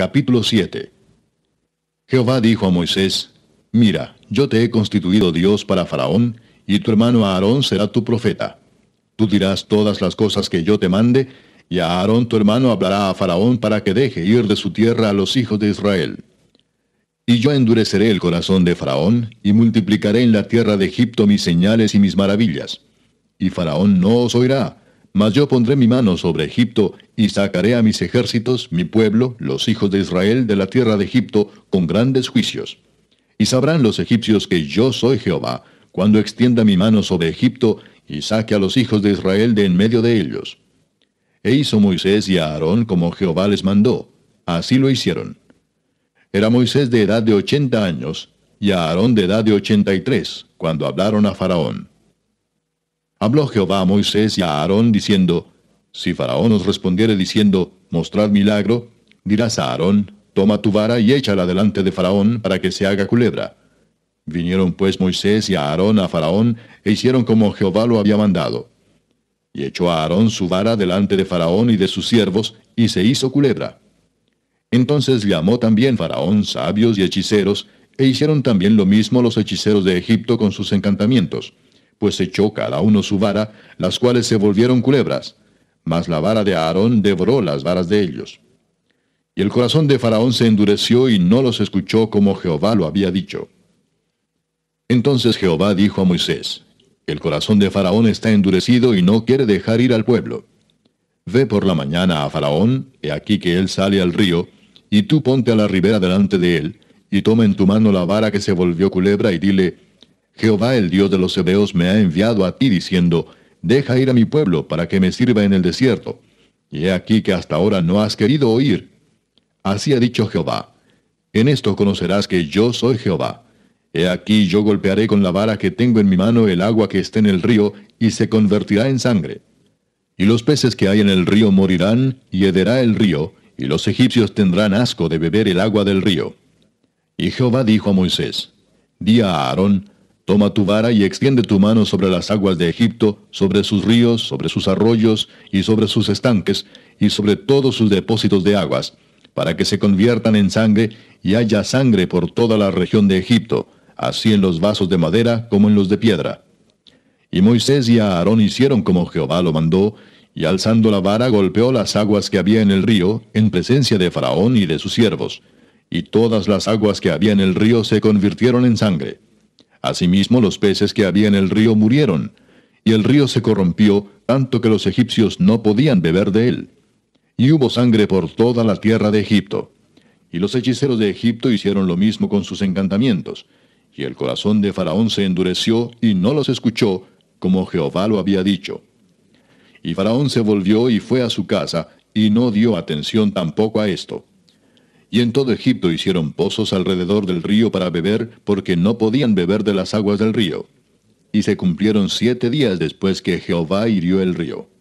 Capítulo 7 Jehová dijo a Moisés, Mira, yo te he constituido Dios para Faraón, y tu hermano Aarón será tu profeta. Tú dirás todas las cosas que yo te mande, y a Aarón tu hermano hablará a Faraón para que deje ir de su tierra a los hijos de Israel. Y yo endureceré el corazón de Faraón, y multiplicaré en la tierra de Egipto mis señales y mis maravillas. Y Faraón no os oirá, mas yo pondré mi mano sobre Egipto, y sacaré a mis ejércitos, mi pueblo, los hijos de Israel, de la tierra de Egipto, con grandes juicios. Y sabrán los egipcios que yo soy Jehová, cuando extienda mi mano sobre Egipto, y saque a los hijos de Israel de en medio de ellos. E hizo Moisés y a Aarón como Jehová les mandó. Así lo hicieron. Era Moisés de edad de ochenta años, y a Aarón de edad de ochenta y tres, cuando hablaron a Faraón. Habló Jehová a Moisés y a Aarón diciendo, Si Faraón os respondiere diciendo, Mostrad milagro, dirás a Aarón, Toma tu vara y échala delante de Faraón para que se haga culebra. Vinieron pues Moisés y Aarón a Faraón e hicieron como Jehová lo había mandado. Y echó a Aarón su vara delante de Faraón y de sus siervos, y se hizo culebra. Entonces llamó también Faraón sabios y hechiceros, e hicieron también lo mismo los hechiceros de Egipto con sus encantamientos pues echó cada uno su vara, las cuales se volvieron culebras. Mas la vara de Aarón devoró las varas de ellos. Y el corazón de Faraón se endureció y no los escuchó como Jehová lo había dicho. Entonces Jehová dijo a Moisés, El corazón de Faraón está endurecido y no quiere dejar ir al pueblo. Ve por la mañana a Faraón, he aquí que él sale al río, y tú ponte a la ribera delante de él, y toma en tu mano la vara que se volvió culebra, y dile, Jehová, el Dios de los Hebreos, me ha enviado a ti diciendo, Deja ir a mi pueblo para que me sirva en el desierto. Y he aquí que hasta ahora no has querido oír. Así ha dicho Jehová. En esto conocerás que yo soy Jehová. He aquí yo golpearé con la vara que tengo en mi mano el agua que está en el río, y se convertirá en sangre. Y los peces que hay en el río morirán, y hederá el río, y los egipcios tendrán asco de beber el agua del río. Y Jehová dijo a Moisés, Di a Aarón, Toma tu vara y extiende tu mano sobre las aguas de Egipto, sobre sus ríos, sobre sus arroyos y sobre sus estanques, y sobre todos sus depósitos de aguas, para que se conviertan en sangre y haya sangre por toda la región de Egipto, así en los vasos de madera como en los de piedra. Y Moisés y Aarón hicieron como Jehová lo mandó, y alzando la vara golpeó las aguas que había en el río, en presencia de Faraón y de sus siervos. Y todas las aguas que había en el río se convirtieron en sangre. Asimismo, los peces que había en el río murieron, y el río se corrompió, tanto que los egipcios no podían beber de él. Y hubo sangre por toda la tierra de Egipto. Y los hechiceros de Egipto hicieron lo mismo con sus encantamientos. Y el corazón de Faraón se endureció y no los escuchó, como Jehová lo había dicho. Y Faraón se volvió y fue a su casa, y no dio atención tampoco a esto y en todo Egipto hicieron pozos alrededor del río para beber, porque no podían beber de las aguas del río. Y se cumplieron siete días después que Jehová hirió el río.